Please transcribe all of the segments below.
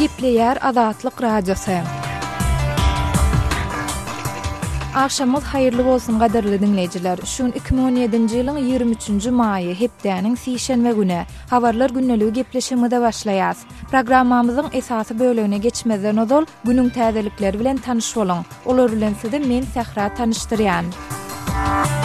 gipleyer adatlyk radio sayy. hayırlı haýırly boluň, gadarly Şun 2017 ýylyň 23-nji maýy hepdeläniň siýleşme güne Havarlar günnäligi gipleşme de başlaýar. Programmamyzmyň esasy bölegine geçmezden ozal günüň tädbilikleri bilen tanış boluň. Olaryň bilen sizi men sahyra Müzik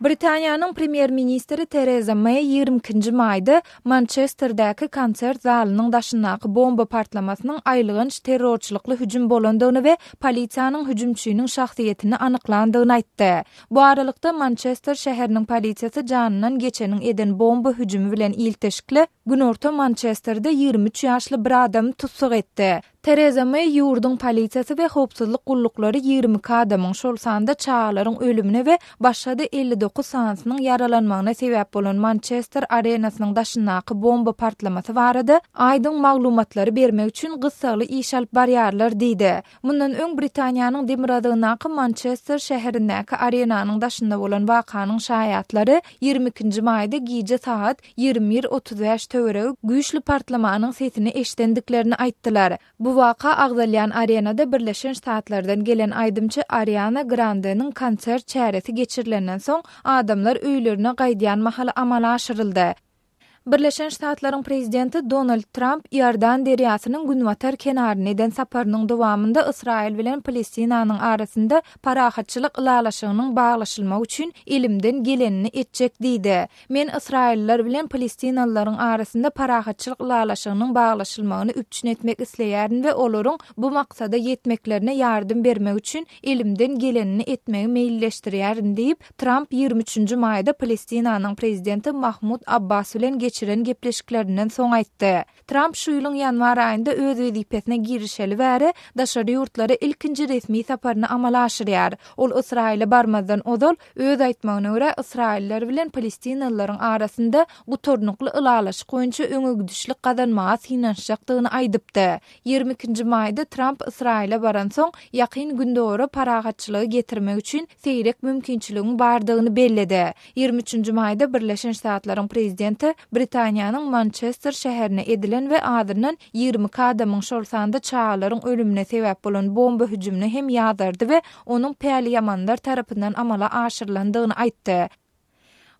Britaniýanyň premier ministri Tereza May 22-nji maýda Manchesterdäki konsert zalynyň daşynaky bomba partlamasynyň aýlygynç terrorçylykly hüjüm bolandygyny we polisiýanyň hüjümçüýiniň şahsyýetini anyklandygyny aýtdy. Bu aralykda Manchester şäheriniň polisiýasy janynyň geçeniň eden bomba hüjümi bilen iltişikli günorta Manchesterde 23 ýaşly bir adam tutsuk etdi. Tereza May yurdun polisiyasi ve hopsuzluk kullukları 20 adamın şol sanda çağaların ölümüne ve başladı 59 sansının yaralanmağına sebep olan Manchester arenasının daşınakı bomba partlaması varadı. Aydın maglumatları bermek üçün qısalı işalp bariyarlar dedi Mundan ön Britanyanın demiradığı Manchester şehirindaki arenanın daşında olan vakanın şayatları 22. mayda giyce saat 21.35 tövrev güyüşlü partlamanın sesini eşlendiklerini aittilar. Bu Bu vaqa Agdalyan Arenada Birleşen Ştatlardan gelen aydımçı Ariana Grande'nin konsert çəriti geçirilenden son adamlar öylürünə qaydiyan mahalı amala aşırıldı. Birleşen Ştatların Prezidenti Donald Trump, Yardan deriyasının Günvatar kenarı neden saparının devamında İsrail bilen Palestina'nın arasında parahatçılık ilalaşığının bağlaşılma üçün ilimden gelenini etcek dedi. Men İsrailler bilen Palestinalıların arasında parahatçılık ilalaşığının bağlaşılmağını üçün etmek isleyerin ve olurun bu maksada yetmeklerine yardım verme üçün ilimden gelenini etmeyi meyilleştiriyerin deyip Trump 23. mayda Palestina'nın Prezidenti Mahmut Abbas ile geçiren gepleşiklerinden soň aýtdy. Trump şu ýylyň ýanwar aýynda öz wezipetine girişeli veri, daşary ýurtlary ilkinji resmi saparyny amala aşyrýar. Ol Israýla barmazdan ozal öz aýtmagyna görä Israýlylar bilen Palestinalylaryň bu gutornukly ılalaşy goýunça öňe güdüşlik gazanma synanşakdygyny aýdypdy. 22-nji Trump Israýla baran soň yakin günde ora paragatçylygy getirmek üçin seyrek mümkinçiligini bardygyny belledi. 23-nji maýda Birleşen Ştatlaryň prezidenti Britaniýanyň Manchester şäherine edilen we adyrnyň 20 kadamyň şolsanda çağlaryň ölümne sebäp bolan bomba hüjümini hem ýazdyrdy we onuň päli tarapyndan amala aşyrylandygyny aýtdy.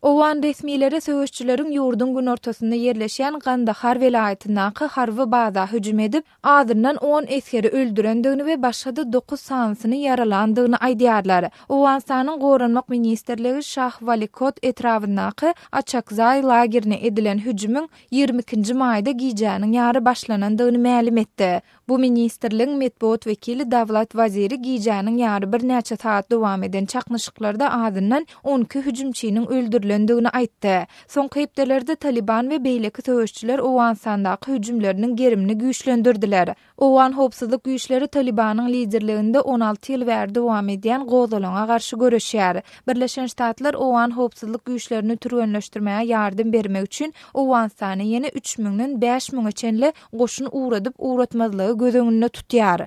Owan 13-milede söweşçilarym yurdun gün ortasyna yerleşen Gandahar velayatyna qı harwi hücum edip, azırdan 10 eskeri öldürendigini ve we 9 sansını yaralandığını aýdyarlar. Owan sanyny gowrynmak ministrligi şah walikot etrawyna qı Achakzai lagerine edilen hücumun 22-nji maýda giýjanyň ýary başlanandygyny etdi. Bu ministrliň metbuat wekili Davlat Waziri Gijanyň ýary bir näçe taýat dowam eden çaqnaşyklarda adyndan 12 hüjümçiniň öldürilendigini aýtdy. Soň hepdelerde Taliban we beýleki töwüşçiler Owansandaky hüjümleriniň gerimini güýçlendirdiler. Owan hopsizlik güýçleri Talibanyň liderliginde 16 ýyl bäri dowam edýän gozalyňa garşy göreşýär. Birleşen Ştatlar Owan hopsizlik güýçlerini türgenleşdirmäge ýardym bermek üçin Owan sany ýene 3000-den 5000-e çenli goşun uwradyp uwratmazlygy göz öňünde tutýar.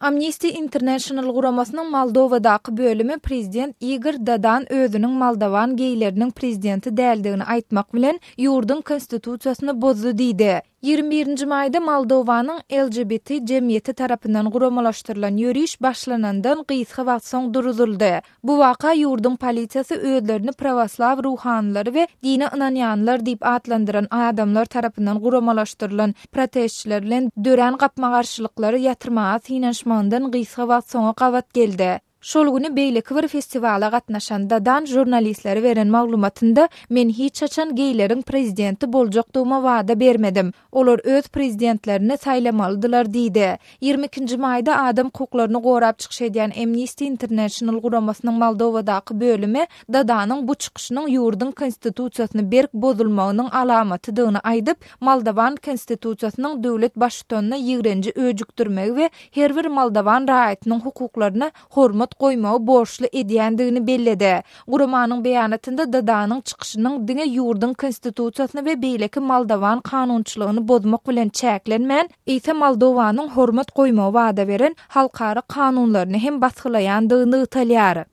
Amnesty International guramasynyň Moldowadaky bölümi prezident Igor Dadan özüniň Moldovan geýlerini prezidenti däldigini aýtmak bilen ýurdun konstitusiýasyny bozdy diýdi. 21. maýda Moldowanyň LGBT jemgyýeti tarapyndan guramalaşdyrylan ýöriş başlanandan gysga wagt soň duruzuldy. Bu waka ýurdun polisiýasy öýdlerini pravoslav ruhanlary we dini inanýanlar diýip atlandyran adamlar tarapyndan guramalaşdyrylan protestçilerden dören gapma-garşylyklary ýatyrmaga synanşmandan gysga wagt soň gawat geldi. Şol günü Beyle Kıvır Festivali dan dadan jurnalistleri veren maglumatında men hiç açan geylerin prezidenti bolcak duğuma vaada bermedim. Olur öz prezidentlerini saylamalıdılar dide. 22. mayda adam koklarını qorab çıxış Amnesty International Guramasının Moldova'daki bölümü dadanın bu çıxışının yurdun konstitusiyasını berk bozulmağının alamatı dığını aydıp Moldovan konstitusiyasının dövlet başı tonuna yigrenci öcüktürmeyi ve her bir Moldovan rayetinin hukuklarını hormat goýmagy borçly edýändigini bellede. Guramanyň beýanatynda dadanyň çykyşynyň diňe ýurdun konstitusiýasyny we beýleki Moldowan kanunçylygyny bozmak bilen çäklenmän, Ýa-da Moldowanyň hormat goýmagy wada beren halkary kanunlaryny hem basgylaýandygyny ýetirýär.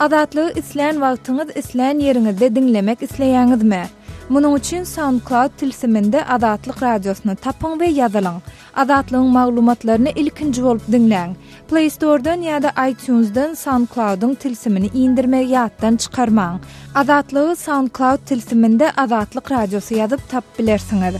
Adatlygy islän wagtyňyz islän ýeriňizde dinlemek isleýäňizmi? Munun üçin SoundCloud tilsiminde Azatlyk radiosyny tapyň we ýazylyň. Azatlygyň maglumatlaryny ilkinji bolup dinläň. Play Store-dan ýa-da iTunes-dan SoundCloud-yň tilsimini indirmek ýatdan çykarmaň. Azatlygy SoundCloud tilsiminde Azatlyk Radiosi ýazyp tap bilersiňiz.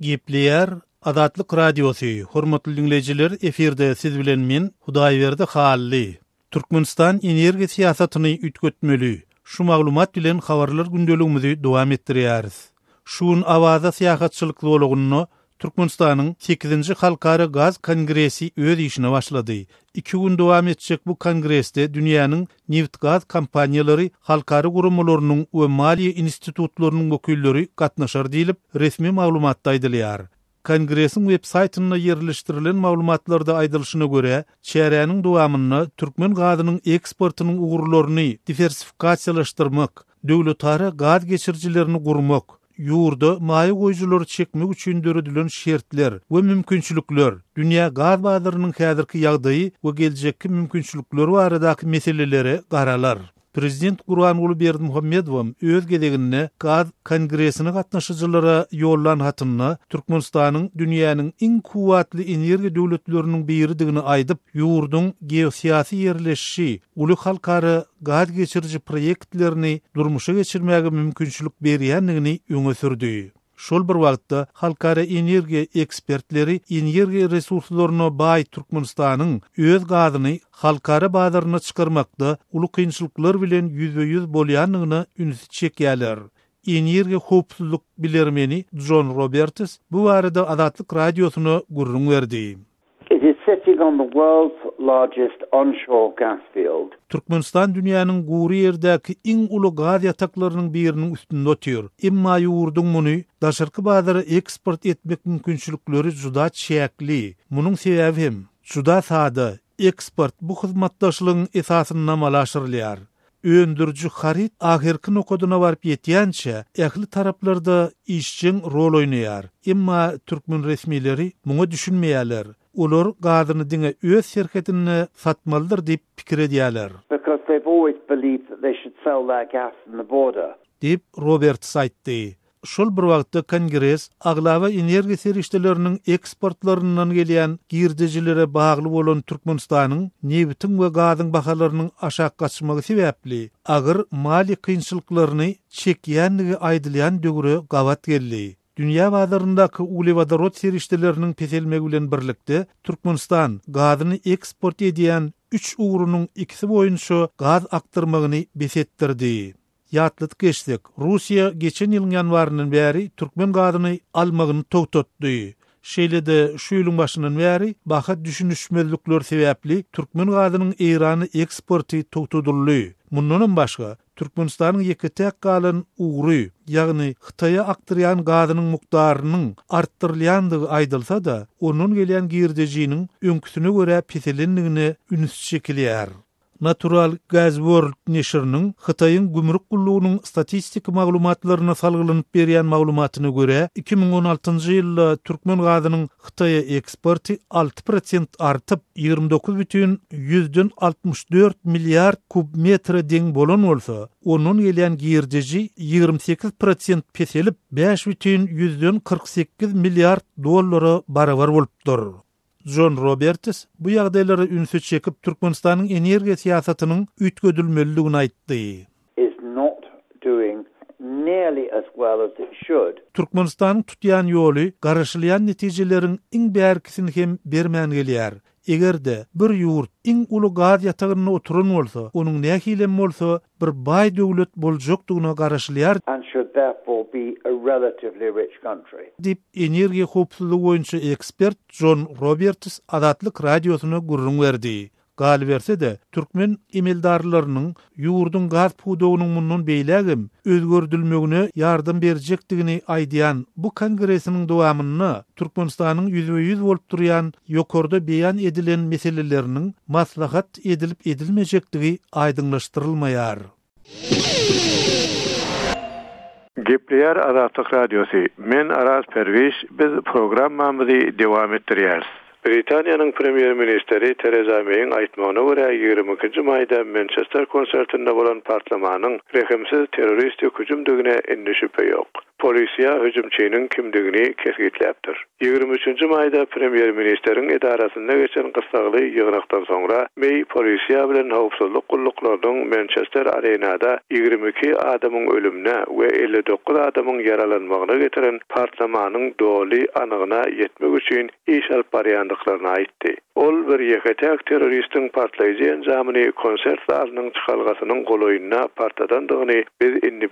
Gepler Azatlyk radiosy. Hormatly dinleyijiler, efirde siz bilen men Hudaýberdi Halli. Türkmenistan energiýa siýasatyny ýitgötmeli. Şu maglumat bilen habarlar gündeligimizi dowam etdirýäris. Şuň awaza siýasatçylyk bölegini Türkmenistanyň 8-nji halkara gaz kongresi öz işini başlady. 2 gün dowam etjek bu kongresde dünýäniň neft gaz kompaniýalary, halkara gurumlarynyň we maliýe institutlarynyň gökülleri gatnaşar diýilip resmi maglumat daýdylýar. Kongresin web saytyna yerleştirilen maglumatlarda aydylşyna görä, çäräniň dowamyny türkmen gazynyň eksportynyň ugurlaryny diversifikasiýalaşdyrmak, döwletara gaz geçirjilerini gurmak, ýurdu maýy goýjulyr çekmek üçin döredilen şertler we mümkinçilikler, dünýä gaz bazarynyň häzirki ýagdaýy we geljekki mümkinçilikleri barada meselelere garalar. Prezident Kur'an Ulu Berd Muhammedovam GAD gedeginne Qaz Kongresini qatnaşyjylara yollan hatyny Türkmenistanyň dünýäniň iň kuwatly energiýa döwletleriniň biridigini aýdyp, ýurdun geosiýasy ýerleşişi, uly halkara gaz geçirjiji proýektlerini durmuşa geçirmäge mümkinçilik berýändigini öňe Şol bir wagtda halkara energiýa ekspertleri energiýa resurslaryny baý Türkmenistanyň öz gazyny halkara bazaryna çykarmakda uly kynçylyklar bilen ýüz-ýüz bolýanyny ünsi çekýärler. Energiýa howpsuzlyk bilermeni John Roberts bu barada Adatlyk radiosyny gurrun berdi. largest onshore gas field. Türkmenistan dünýäniň ýerdäki iň uly gaz ýataklarynyň biriniň üstünde oturýar. Emma ýuwurdyň muny daşarky bazary eksport etmek mümkinçilikleri juda çäkli. Munyň sebäbi hem juda sada eksport bu hyzmatdaşlygyň esasyny namalaşdyrýar. Öndürji xarit ahirki nokoduna warp ýetýänçe ähli taraplarda işçiň rol oynayar. Emma türkmen resmileri muny düşünmeýärler. ulur gazyny diňe öz şirketini satmalydyr dip pikir edýärler. Dip Robert Saitdi. Şol bir wagtda Kongres aglawa energiýa serişdeleriniň eksportlaryndan gelýän girdijilere bagly bolan Türkmenistanyň nebitim we gazyň bahalarynyň aşak gatnaşmagy sebäpli agyr maliýe kynçylyklaryny çekýändigi aýdylýan dögrü gawat geldi. Dünya bazarındaky uly wadarot serişdilerini peselmek bilen birlikde Türkmenistan gazyny eksport edýän 3 ugrunyň ikisi boýunça gaz aktarmagyny besetdirdi. Ýatlyk geçdik. Russiýa geçen ýylyň ýanwaryndan bäri türkmen gazyny almagyny togtatdy. Şeýle de şu ýylyň başynyň bäri bahat düşünüşmezlikler sebäpli türkmen gazynyň Irany eksporty togtadyldy. Mundan başga Türkmenistanyň ýeke täk galan Yani ýagny Hytaýa aktaryan gazynyň mukdarynyň artdyrylandygy aýdylsa-da, onun gelýän girdijiniň öňküsini görä pisilendigini ünüs Natural Gas World neşirinin Xitayın gümrük kulluğunun statistik maglumatlarına salgılanıp beriyen maglumatına görə 2016-cı yılla Türkmen gazının Xitaya eksporti 6% artıp 29 milyard 164 milyar kub metre den bolon olsa, onun gelen giyirdeci 28% peselip 5 milyard 148 milyar dolları baravar olup John Roberts bu ýagdaýlara ünsi çekip Türkmenistanyň energiýa siýasatynyň üýtgedilmeliligini aýtdy. Türkmenistan tutýan ýoly garaşylýan netijelerini iň bäärkisini hem bermän gelýär. Egerde bir yurt iň uly gaz ýatagyny oturun bolsa, onuň nähilem bolsa, bir bay döwlet boljakdygyna garaşlyar. Dip energiýa hupsuly boýunça ekspert John Roberts adatlyk radiosyna gurrun berdi. gal de türkmen emeldarlarynyň ýurdun gaz pudowunyň munun beýlegim özgördülmegine yardım berjekdigini aýdyan bu kongresiniň dowamyny Türkmenistanyň ýüzüwe ýüz bolup durýan ýokarda beýan edilen meselelerini maslahat edilip edilmejekdigi aýdyňlaşdyrylmaýar. Gepriyar Aratok Radyosu, men Aras Perviş, biz programmamızı devam ettiriyoruz. Britaniýanyň premier ministri Tereza may aýtmagyna görä 22-nji maýda Manchester konsertinde bolan partlamanyň rehimsiz terroristik hüjüm dögüne indi ýok. polisiya hücumçinin kimdigini kesgitlaptır. 23 mayda maýda premier Ministerin edarasynda geçen gysgaly ýygnakdan sonra, mey polisiya bilen howpsuzlyk gullyklaryň Manchester Arena-da 22 adamyň ölümine we 59 adamyň ýaralanmagyna getiren partlamanın doly anygyna ýetmek üçin iş alyp Ol bir ýeke teröristiň partlaýjy ýerini konsert zalynyň çykalgasynyň goloýyna partadan biz indi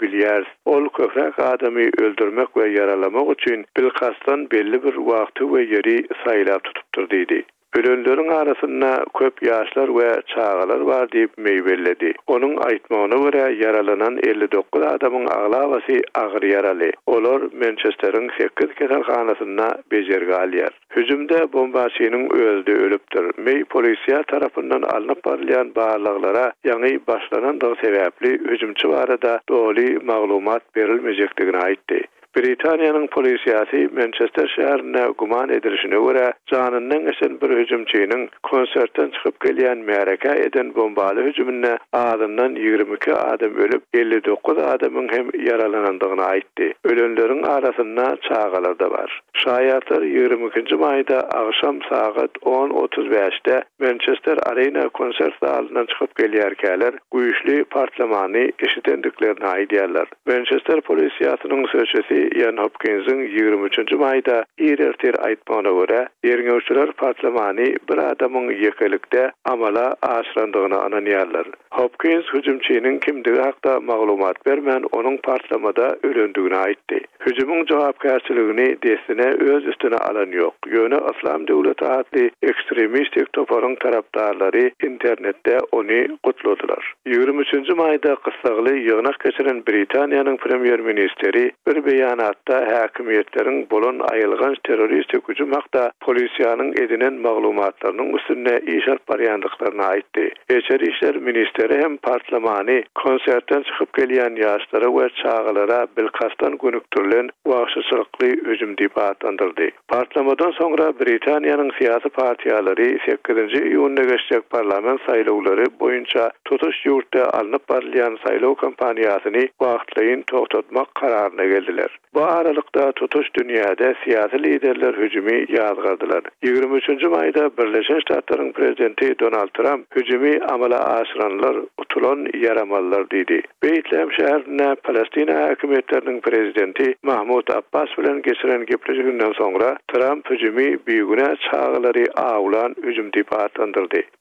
Ol köhrek adamy öldürmek ve yaralamak için bilkastan belli bir vakti ve yeri sayılar tutuptur dedi. Ölüllerin arasında köp yaşlar ve çağalar var deyip meyvelledi. Onun aitmağına vura yaralanan 59 adamın ağlavası ağır yaralı. Olar Manchester'ın 8 kesal khanasına becerga aliyar. Hücumda bombasinin öldü ölüptür. Mey polisiya tarafından alınıp parlayan bağlarlara yanı başlanan da sebeple hücumcu da doli mağlumat verilmecekdikini aitti. Britaniýanyň polisiýasy Manchester şäherine guman edilişine görä, janynyň işin bir hüjümçiniň konsertden çykyp gelýän märeke eden bombaly hüjümine adamdan 22 adam ölüp 59 adamyň hem yaralanandygyny aitti. Ölenleriň arasynda çağalar da bar. Şaýatlar 22-nji maýda agşam saat 10:35-de Manchester Arena konsert çıkıp çykyp gelýärkäler güýçli partlamany işitendiklerini aýdýarlar. Manchester polisiýasynyň sözçüsi Ian Hopkinsin 23-nji maýda ýerler aýtmagyna görä, ýerňeşçiler parlamenti bir adamın ýekelikde amala aşyrandygyny ananiyarlar. Hopkins hüjümçiniň kimdigi hakda maglumat bermän, onuň parlamentda ölendigini aýtdy. Hüjümiň jogapkärçiligini desine öz üstüne alan ýok. Ýöne İslam döwleti ekstremistik toparyň tarapdarlary internetde ony gutlodylar. 23-nji maýda gysgaly ýygnak geçiren Britaniýanyň premier ministri Bir Hatta häkimiýetleriň bolan aýylgan terrorist hökümet hakda polisiýanyň edinen maglumatlarynyň üstünde işaret barýandyklaryny aýtdy. Eçeri işler ministri hem partlamany konsertden çykyp gelýän ýaşlara we çağlara bilkastan gönüktürlen wagtsyzlykly özüm diýip atandyrdy. Partlamadan sonra Britaniýanyň siýasy partiýalary 8-nji geçecek geçjek parlament saýlawlary boýunça tutuş ýurtda alınıp barlayan saýlaw kampaniýasyny wagtlaýyn toxtatmak kararyna geldiler. Bu aralıkta tutuş dünyada siyasi liderler hücumi yazgardılar. 23. mayda Birleşen Ştatların prezidenti Donald Trump hücumi amala aşıranlar utulon yaramallar dedi. Beytlem şehrine Palestina hükümetlerinin prezidenti Mahmut Abbas bilen geçiren gipli günden sonra Trump hücumi bir güne çağları ağulan hücum tipi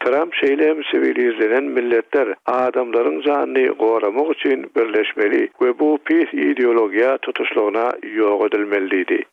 Trump şeylem sivil izlenen milletler adamların zanini goramuk için birleşmeli ve bu pis ideologiya tutuşlu ýolyna ýol gödülmelidi.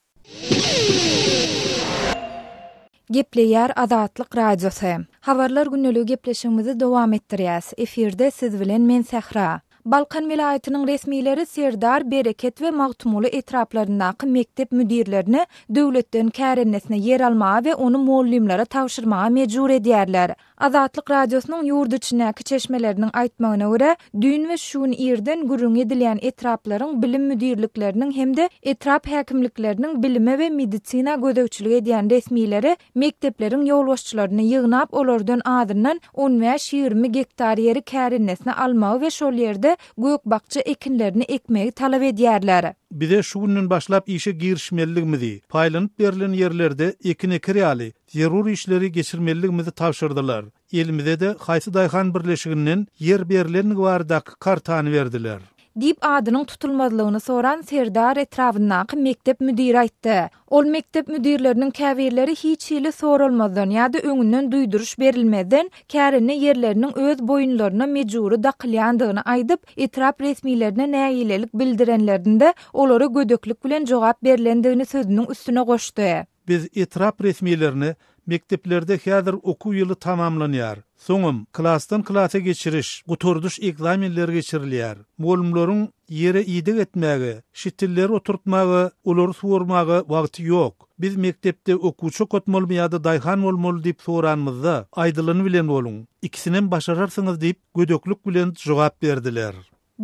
Gepleýär adatlyk radiosy. Habarlar günnelüg gepleşigimizi dowam etdirýäs. Eferde siz bilen men Sahra. Balkan vilayetining resmiýleri serdar, bereket we magtumuly etraplaryna mektep müdirlerini döwletden kärennesine yer alma we onu mollimlere tawşyrmaga mejbur edýärler. Azatlyk radiosynyň ýurt içindäki çeşmeleriniň aýtmagyna görä, düýn we şuň ýerden gürrüň edilen etraplaryň bilim müdirliklerinin hem-de etrap häkimlikleriniň bilime we meditsina gödäwçiligi diýen resmiýleri mekdepleriň ýolbaşçylaryny ýygnap olardan adyndan 10 we 20 hektar ýeri kärinnesini almagy we şol ýerde gök bakça ekinlerini ekmegi talap edýärler. Bide şu günün başlap işe midi, mi Paylanıp berlin yerlerde ekine kere ali, zirur işleri geçirmelik tavşırdılar. de Xaysi Dayhan Birleşiginin yer berilen gvardak kartan verdiler. dip adının tutulmazlığını soran Serdar etrafındaki mektep müdir aytdı. Ol mektep müdirlerinin kəvirleri hiç ili sorulmazdan ya da öngünün duyduruş verilmeden kərini yerlerinin öz boyunlarına mecuru daqlayandığını aydıp etraf resmilerine nəyilelik bildirenlerinde olara gödöklük bilen cevap berlendiğini sözünün üstüne qoştu. Biz etrap resmilerini mekteplerde häzir okuw ýyly tamamlanýar. Soňam klassdan klassa geçiriş, guturduş ekzamenleri geçirilýär. Mölümlörüň ýere ýetdi etmäge, şitilleri oturtmagy, ulary suwurmagy wagty ýok. Biz mektepde okuwçy kötmelmi ýa-da dayhan bolmol diýip soranmyzda, aýdylan bilen olun. Ikisinden başararsyňyz diýip gödöklük bilen jogap berdiler.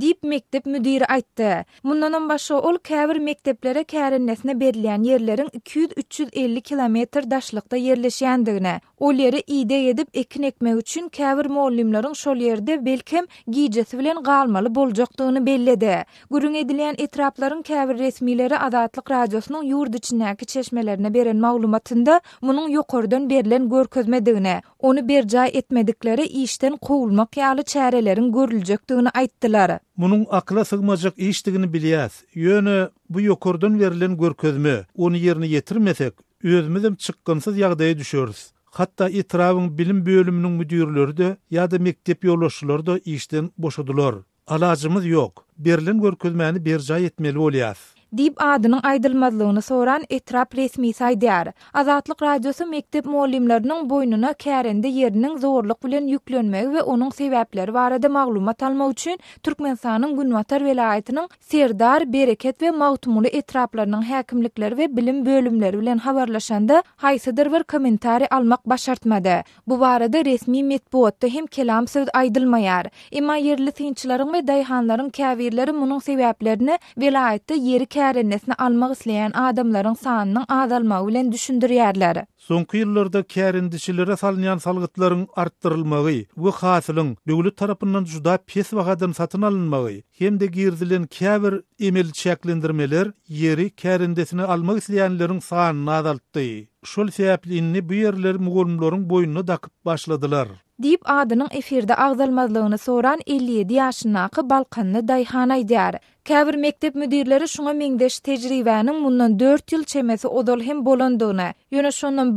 dip mektep müdiri aýtdy. Mundanam başga ol käbir mekteplere käärinnesine berilýän yerleriň 200-350 kilometr daşlykda yerleşýändigine, ol ide edip ekin ekmek üçin käbir muallimleriň şol ýerde belkem giýjesi bilen galmaly boljakdygyny belledi. Gürüň edilýän etraplaryň käbir resmileri Adatlyk radiosynyň ýurd içindäki çeşmelerine beren maglumatynda munyň ýokardan berilen görkezmedigine, onu berjaý etmedikleri işden kowulmak ýaly çärelerin görüljekdigini aýtdylar. Munun akla sığmacak iştigini bilýäs. Yönü bu ýokurdan verilen görközmü onu ýerine yetirmesek, özümizem çykgynsyz ýagdaýa düşürüz. Hatta itrawyň bilim bölüminiň müdirleri ya da mektep ýolaşçylary da işden boşadylar. Alajymyz ýok. Berlin görkezmäni bir jaý etmeli bolýar. dip adının aydilmazlığını soran etrap resmi saydiyar. Azadlık radyosu mektib muallimleriniň boynuna karen yerinin zorluk bilen yuklönmü ve onun var varada maglumat alma uçun, Turkmenistanin Gunvatar velayetinin serdar, bereket ve mağtumulu etraplarının hakimlikleri ve bilim bölümleri bilen havarlaşanda haýsydyr bir komentari almak başartmady. Bu barada resmi metbuotda hem kelam sid aydilmayar. Ema yerli sinçilarin ve dayhanların keverilarin onun seveplerini velayette yeri ýerlerini almak isleýän adamlaryň sanynyň azalmagy bilen düşündirýärler. Sonky ýyllarda kärindişilere salynan salgytlaryň artdyrylmagy we hasylyň döwlet tarapyndan juda pes bahadan satyn alynmagy hem de girdilen käbir emel şeklendirmeler ýeri kärindesini almak isleýänleriň sanyny nazaltdy. Şol sebäpli inni bu ýerler mugurmlaryň boýnuna dakyp başladylar. Dip adynyň eferde agzalmazlygyny soran 57 ýaşyna aky Balkanny Dayhana ýer. Käbir müdirleri şuňa meňdeş tejribäniň mundan 4 ýyl çemesi odol hem bolandygyna, ýöne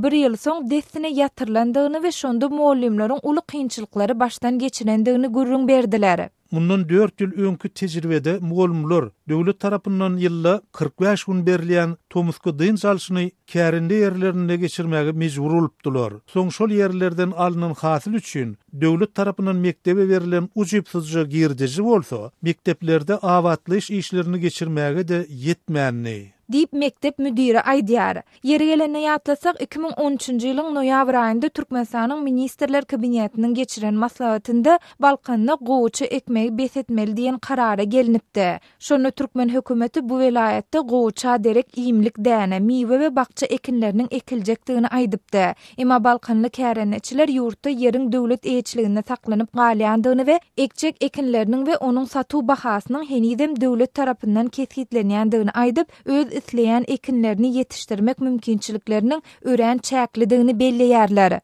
bir yıl soň destine ýatyrlandygyny we şonda muallimleriň uly kynçylyklary baştan geçirendigini gürrüň berdiler. Mundan 4 ýyl öňkü tejribede muallimler döwlet tarapyndan ýylla 45 gün berilýän Tomusky dyn çalşyny kärinde ýerlerinde geçirmäge mejbur bolupdylar. Soň şol ýerlerden alynan hasyl üçin döwlet tarapyndan mektebe berilen ujypsyzja girdiji bolsa, mekteplerde avatlayış işlerini geçirmäge de ýetmänli. Dip mektep müdiri aydiyar. Yeri gelene yatlasak, 2013-nji ýylyň noýabr aýynda Türkmenistanyň ministrler kabinetiniň geçiren maslahatynda Balkanyna gowçy ekmegi besetmeli diýen karara gelinipti. Şonu Türkmen hökümeti bu welaýatda gowça derek iyimlik däne, miwe we bakça ekinleriniň ekiljekdigini aýdypdy. Emma Balkanly käreneçiler ýurtda yerin döwlet eýçiliginde saklanyp galýandygyny we ekcek ekinleriniň we onuň satu bahasynyň henidem döwlet tarapyndan kesgitlenýändigini aýdyp öz isleyen ekinlerini yetiştirmek mümkinçiliklerinin ören çäklidigini belleýärler.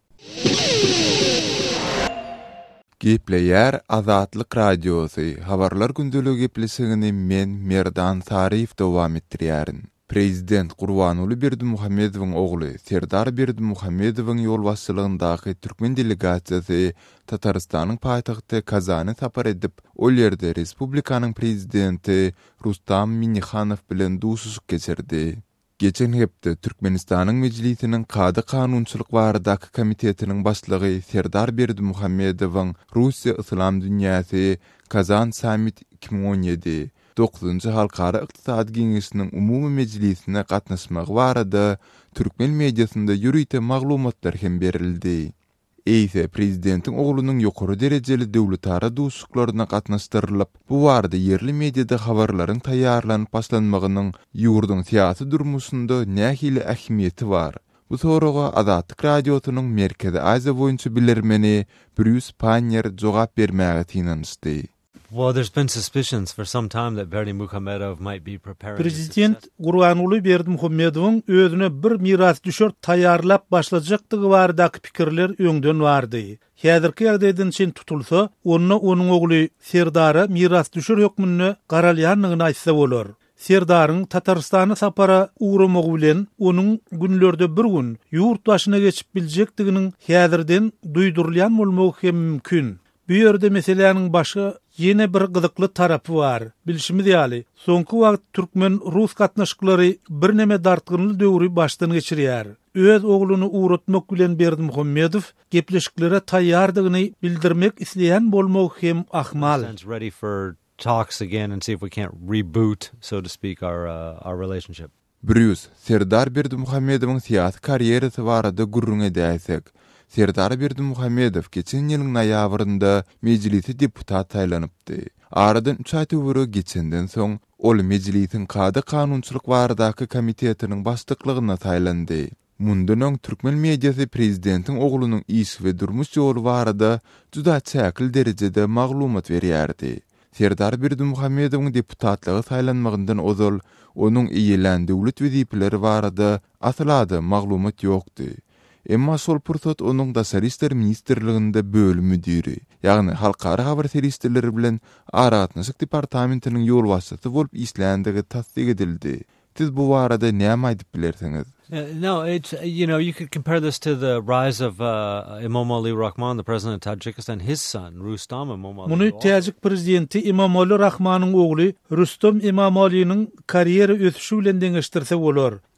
Gepleýär Azatlyk radiosy. Havarlar gündeligi gepleşigini men Merdan Tarif dowam etdirýärin. Prezident Qurbanuly Berdimuhammedowyň ogly Serdar Berdimuhammedowyň ýol wasylygyndaky türkmen delegasiýasy Tataristanyň paýtagty Kazany tapar edip, ol ýerde Respublikanyň prezidenti Rustam Minnihanow bilen duşuşyk geçirdi. Geçen hepde Türkmenistanyň Mejlisiniň Kady Kanunçylyk Waradaky Komitetiniň başlygy Serdar Berdimuhammedowyň Russiýa Islam Dünýäsi Kazan Samit 2017 9 nji halkara iqtisad gengesiniň umumy mejlisine gatnaşmak barada türkmen mediasynda ýürite maglumatlar hem berildi. Eýse prezidentiň oglunyň ýokary derejeli döwletara duşuklaryna gatnaşdyrylyp, bu barada yerli mediada habarlaryň taýýarlanyp başlanmagynyň ýurdun siýasy durmuşunda nähili ähmiýeti bar. Bu soroga Azatlyk Radiotunun merkezi Aýza boýunça bilermeni Brüs Panyer jogap bermäge tinanysdy. Well, there's been suspicions for some time that Berdi Mukhamedov might be preparing President Gurban Uly Berdi özüne bir miras düşür tayarlap başlayacaktığı vardaki pikirler öngdön vardı. Hiyadirki yagda edin tutulsa, onunla onun oğlu Serdar'a miras düşür hükmününü karalayan nığına isse olur. Serdar'ın Tatarstan'a sapara uğru bilen, onun günlörde bir gün yurttaşına geçip bilecek digini hiyadirden duydurlayan olmağı mümkün. Bu yerde meselianın başı Yine bir gıdıklı tarafı var. Bilşimi diyali, sonku vaat Türkmen Rus katnaşıkları bir neme dartgınlı dövrü baştan geçiriyer. Öz oğlunu uğratmak bilen Berdim Hümmedov, gepleşiklere tayyardığını bildirmek isleyen bolmak hem ahmal. talks Serdar and see if we can't reboot so to speak uh, Bruce Serdar Serdar Berdi Muhammedov geçen ýylyň noiýabrynda mejlisi deputat taýlanypdy. Aradan 3 aý töwürü geçenden soň ol mejlisiň kady kanunçylyk waradaky komitetiniň başlygyna taýlandy. Mundan soň türkmen mediýasy prezidentiň oglunyň iýisi we durmuş ýoly barada juda täkil derejede maglumat berýärdi. Serdar Berdi Muhammedowyň deputatlygy taýlanmagyndan ozal onuň iýelendi döwlet wezipleri barada atlady maglumat ýokdy. Emma Solpurtot onuň da Sarister ministrliginde bölüm müdiri, ýagny halkara habar teleistleri bilen ara departamentiniň ýol wasyty bolup Islandiýa tasdiq edildi. Tiz bu barada näme aýdyp bilersiňiz? Uh, no, it's, uh, you know, you could compare this to the rise of uh, Imam Ali Rahman, the president of Tajikistan, his son, Rustam Imam Ali. Munu Tajik prezidenti Imam Ali Rahman'ın oğlu Rustam Imam Ali'nin kariyeri ötüşü bilen deneştirse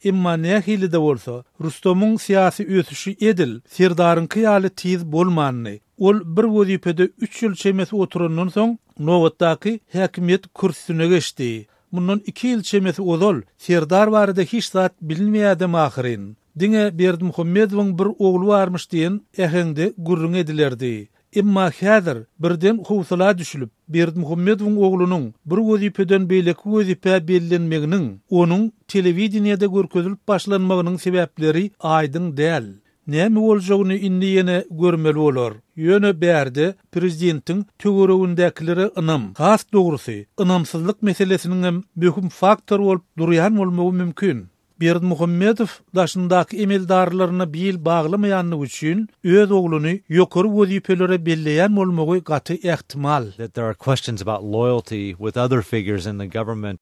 Imma de siyasi ötüşü edil, serdarın kıyali tiyiz bolmanini. Ol bir vodipede 3 ýyl yy oturandan soň, yy häkimet yy Mundan 2 ýyl çemesi ozol, serdar barada hiç zat bilinmeýädi mahirin. Dine Berdi Muhammedowyň bir ogly barmyş diýen ähengde gurrun edilerdi. Emma häzir birden howsala düşülip, Berdi Muhammedowyň oglunyň bir gözi peden beýlek gözi pä onuň telewizionda görkezilip başlanmagynyň sebäpleri aýdyň däl. Näme boljagyny indi ýene görmeli bolar. Ýöne berdi prezidentiň töweregindäkileri ynam. Gas dogrusy, ynamsyzlyk meselesiniň möhüm faktor bolup durýan bolmagy mümkin. Berd Muhammedow daşyndaky emeldarlaryny bil baglamaýanlyk üçin öz oglyny ýokur wazypelere belleýän bolmagy gaty ähtimal. There are questions about loyalty with other figures in the government.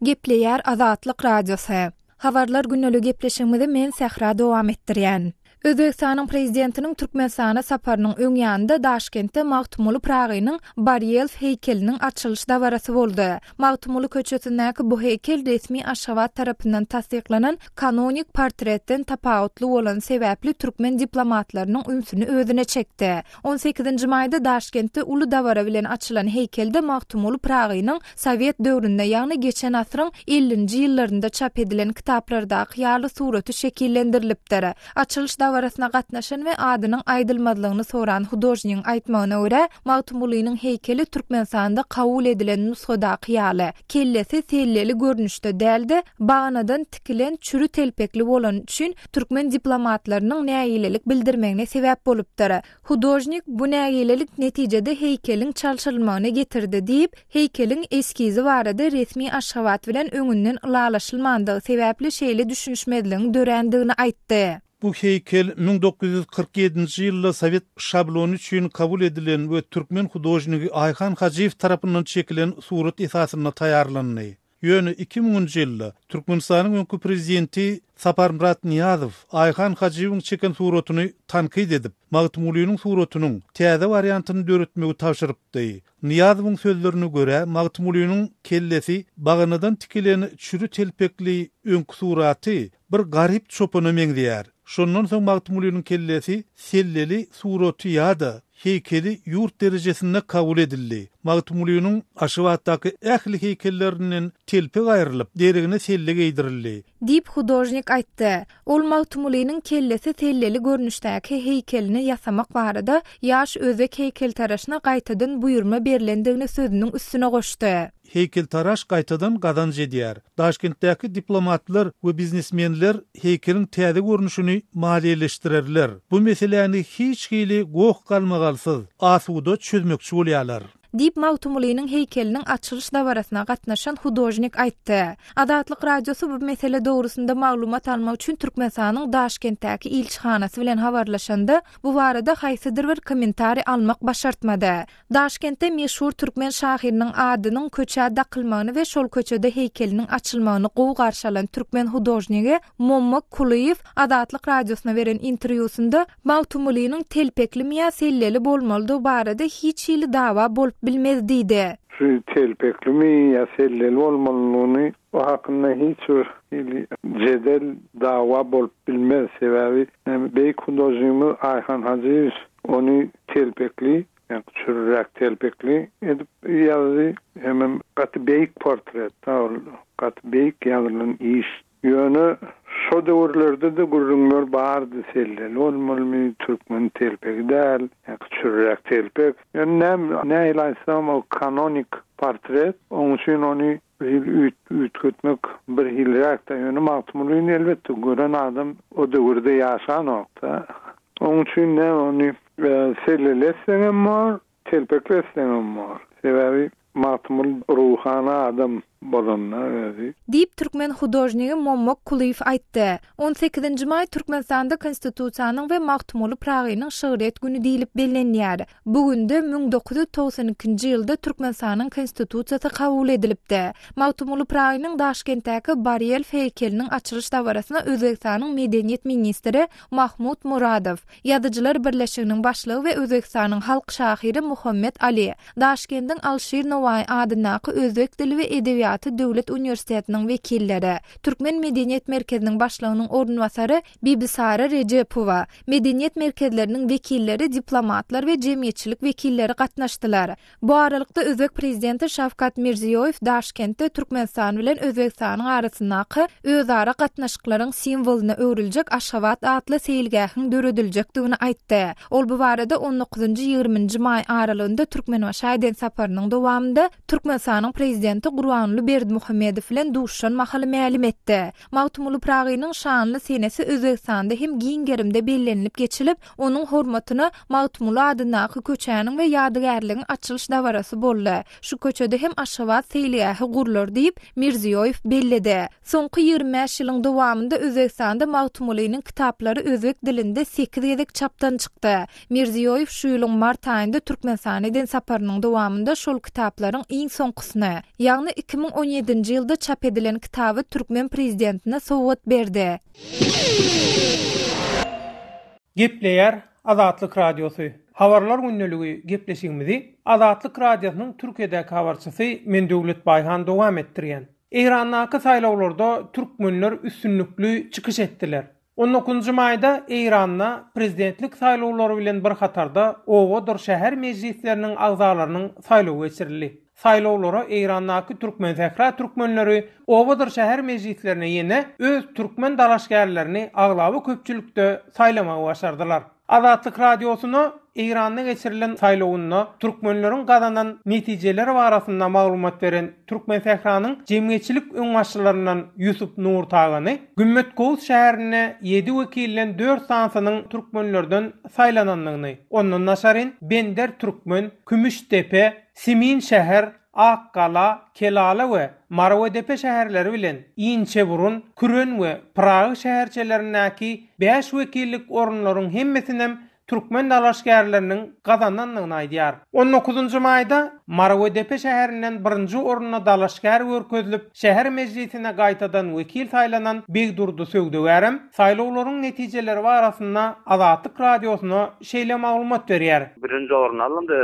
Gepleýär azatlyk radiosy. Havarlar günnölü gepleşimizi men sehra dowam etdirýän. Özbekistanın prezidentinin Türkmenistan'a saparının ön yanında Daşkent'te Mahtumulu Prağı'nın Baryelf heykelinin açılış davarası oldu. Mahtumulu köçesindeki bu heykel resmi aşavat tarafından tasdiklanan kanonik portretten tapautlu olan sebepli Türkmen diplomatlarının ümsünü özüne çekti. 18. mayda Daşkent'te Ulu Davara bilen açılan heykelde Mahtumulu Prağı'nın Sovyet dövründe yani geçen asrın 50. yıllarında çap edilen kitaplarda akyarlı sureti şekillendirilipdere. Açılış davarası mushawarasyna gatnaşan we adynyň aýdylmadlygyny soran hudojnyň aýtmagyna görä, Mahtumulyň heýkeli türkmen sanynda kabul edilen nusgada kiýaly, kellesi telleli görnüşde däldi, baňadan tikilen çürü telpekli bolan üçin türkmen diplomatlarynyň näýelilik bildirmegine sebäp bolupdyr. Hudojnyk bu näýelilik netijede heýkeliň çalşylmagyna getirdi diýip, heýkeliň eskizi barada resmi aşgabat bilen öňünden ýalaşylmandygy sebäpli şeýle düşünüşmedilen dörendigini aýtdy. Bu heykel 1947-nji ýylda Sowet şablony üçin kabul edilen we türkmen hudojnygy Ayxan Hajiyev tarapyndan çekilen surat esasyna taýarlanýar. Ýöne 2000-nji ýylda Türkmenistanyň öňkü prezidenti Saparmurat Niyazow Ayxan Hajiyewiň çeken suratyny tanqid edip, Magtymulyň suratynyň täze wariantyny döretmegi tapşyrypdy. Niyazowyň sözlerini görä, Magtymulyň kellesi bağnadan tikilen çürü telpekli öňkü suraty bir garip çopuny meňdiýär. Şu soň mart kellesi kelläsi selleli suraty ýa-da heykeli ýurt derejesinde kabul edildi. Magtumulyunyň aşywatdaky ähli hekellerinden telpi gaýrylyp, derigini sellige ýdirildi. Dip hudojnik aýtdy. Ol magtumulynyň kellesi telleli görnüşdäki hekelini ýasamak barada ýaş özü heykel taraşyna gaýtadyn buyurma berlendigini sözüniň üstüne goşdy. Hekel taraş gaýtadyn gadan jedýär. Daşkentdäki diplomatlar we biznesmenler heykelin täze görnüşini maliýeleşdirerler. Bu meseläni hiç kimi goh galmagalsyz, asuda çözmekçi bolýarlar. Dip Mautumulyning heykelinin açılış davarasına gatnaşan hudojnik aýtdy. Adatlyk radiosu bu mesele dogrusunda maglumat almak üçin Türkmensanyň Daşkentdäki ilçhanasy bilen habarlaşanda bu barada haýsydyr bir kommentary almak başartmady. meşhur türkmen şahyrynyň adynyň köçäde kılmagyny we şol köçede heykelinin açılmagyny gow garşalan türkmen hudojnigi Momma Kulyev adatlyk radiosuna beren interwýusunda Mautumulyning telpekli miýa sellerli barada hiç ýyly bilmezdi de. Şu telpekli mi sellel olmalı o hakkında hiç bir cedel dava bol bilmez sebebi. Yani Bey kudocuğumu Ayhan Hacıyız onu telpekli. Yani çürürek telpekli edip yazdı. Hemen katı beyik portret. Katı beyik yazılan iş. Yönü şo döwürlerde de gurrunlar bardy selde. Normal mi türkmen telpek del, ýa telpek. çürrek nem, Ýöne ilaysam o kanonik portret, onuň üçin ony bir üýt üýt gütmek bir hilräk täýin yani, elbetde gören adam o döwürde ýaşan okta. Onuň üçin onu ony e, selde lesenem mor, telpek lesenem mor. Sebebi, Matmul ruhana adam bolanna edi. Dip türkmen hudojnigi Mommok Kulyev aýtdy. 18-nji maý Türkmenistanda konstitusiýanyň we magtumly pragynyň şöhret güni diýilip bellenýär. Bugünde 1992-nji ýylda Türkmenistanyň konstitusiýasy kabul edilipdi. Magtumly pragynyň Daşkentdäki Bariel heýkelinin açylyş dabarasyna Özbegistanyň medeniýet ministri Mahmud Muradov, ýadyjylar birleşiginiň başlygy we Özbegistanyň halk şahyry Muhammed Ali, Daşkentdiň Alşir Novay adynaky özbek dili we edebiýat Ziraaty Döwlet Uniwersitetiniň wekilleri, Türkmen Medeniýet Merkeziniň başlygynyň ornwasary Bibisara Rejepowa, medeniýet merkezleriniň wekilleri, diplomatlar we jemgyýetçilik wekilleri gatnaşdylar. Bu aralykda Özbek prezidenti Şavkat Mirziýoýew Daşkentde Türkmenistan bilen Özbekistanyň arasyndaky özara gatnaşyklaryň simwolyna öwrüljek Aşgabat atly seýilgähiň döredildigini aýtdy. Ol bu 19-20 may aralygynda Türkmen we Şaýden saparynyň dowamında Türkmenistanyň prezidenti Gurbanly Şanlı Berdi Muhammedi filan duşşan mahalı məlim etdi. Mahtumulu Prağinin Şanlı senesi özəksandı hem giyingerimde bellenilip geçilip, onun hormatını Mahtumulu adınakı köçənin ve yadigərlinin açılış davarası bolla. Şu köçədi hem aşavat seyliyahı gurlur deyip Mirziyoyev bellidi. Sonku 20 yılın devamında özəksandı Mahtumulu'nun kitapları özvek dilinde 8 yedik çaptan çıktı. Mirziyoyev şu yılın Mart ayında Türkmen saniyden saparının devamında şol kitapların in sonkısını, yani 2000 2017-nji ýylda çap edilen kitaby türkmen prezidentine sowat berdi. Gepleýär Azatlyk radiosu. Havarlar günnelügi gepleşigimizi Azatlyk radiosynyň Türkiýede kawarçysy men döwlet baýhan dowam etdirýän. Eýranda akyl saýlawlarda türkmenler üstünlikli çykyş etdiler. 19-nji maýda Eyranla prezidentlik saýlawlary bilen bir hatarda Owodur şäher meclislerini agzalarynyň saýlawy geçirildi. saylawlara Eýrandaky türkmen zähra türkmenleri Owadyr şäher mejlislerine ýene öz türkmen dalaşgärlerini aglawy köpçülükde saýlamagy başardylar. Azatlyk radiosyny Eýranda geçirilen saýlawyny Türkmenlerin kazanan netijeleri barasynda maglumat beren Türkmen sähranyň jemgyýetçilik öňbaşçylarynyň Ýusup Nur Tagany Gümmetgows şehrine 7 wekilden 4 sansynyň türkmenlerden saýlananlygyny, ondan naşarin Bender türkmen, Kümüştepe, Simin şehir. Akkala, Kelala ve Marwa depe şäherleri bilen Inçe burun, Kürön we Praga şäherçelerindäki 5 wekillik ornlaryň hemmesinem Türkmen dalaşgärläriniň gazananlygyny aýdýar. 19-njy maýda Marowa şäherinden birinji ornuna dalaşgär görkezilip, şäher mejlisine gaýtadan wekil taýlanan Beg Durdu söwdewärim, saýlawlaryň netijeleri barasynda Azatlyk radiosyna şeýle maglumat berýär. Birinji orun aldym de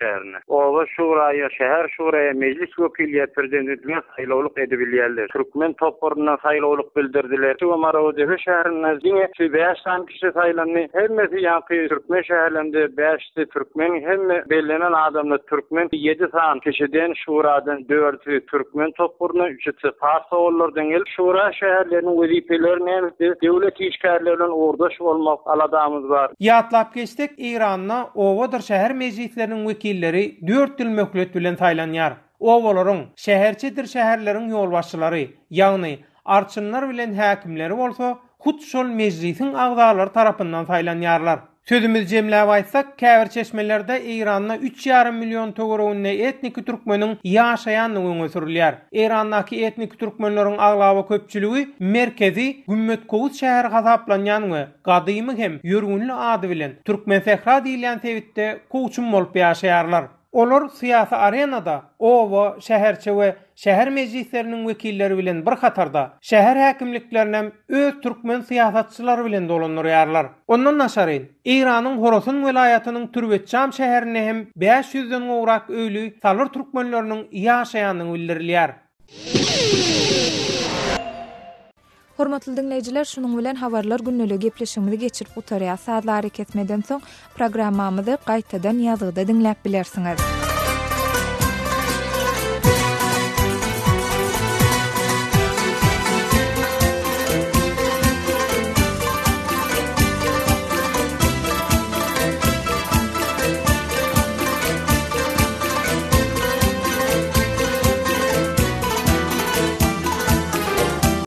şäherine. Owa şuraýa, şäher şuraýa mejlis wekilleri ýetirden edilen saýlawlyk edibilýärler. Türkmen toparlygyna saýlawlyk bildirdiler. Şu Marowa depe şäherine 25 sanki şäherine hemmesi ýaňky Türkmen şehirlerinde 5'li Türkmen hem bellenen adamla Türkmen 7 saan kişiden şuradan 4'ü Türkmen topurunu 3'ü Fars oğullar dengel şura şehirlerinin vizipeleri neydi devlet işkarlarının orduş olmak aladağımız var. Yatlap geçtik İran'la Ovadır şehir mecitlerinin vekilleri 4 dil möhlet bilen yar, Ovalorun şehirçidir şehirlerin yolbaşçıları, yani arçınlar bilen hakimleri olsa, Hutsol mezritin agdalar tarapından saylanýarlar. Sözümüz cemle vaysak, kevir çeşmelerde İran'la 3,5 milyon togoro etniki etnik Türkmen'in yaşayan nungu sürüler. İran'laki etnik Türkmen'lerin ağlava köpçülüğü merkezi Hümmet Kovuz şehir gazaplanyan ngu. hem yörgünlü adı bilen, Türkmen sehra diyilen sevitte kovçum yaşayarlar. Olar siyasi arenada ovo, şäherçe we şäher mejlislerinin wekilleri bilen bir hatarda şäher häkimliklerinem öz türkmen siyasatçylary bilen dolanlar ýarlar. Ondan näşary Iranyň Horasan welaýatynyň Türbetçam şäherine hem 500-den öwrak öýlü salar türkmenläriniň ýaşaýanyny bildirilýär. Hormatly dinleyijiler, şunun bilen habarlar günnele gepleşigimizi geçirip utaryasa, adlary ketmeden soň programmamyzy gaýtadan ýazgyda dinläp bilersiňiz.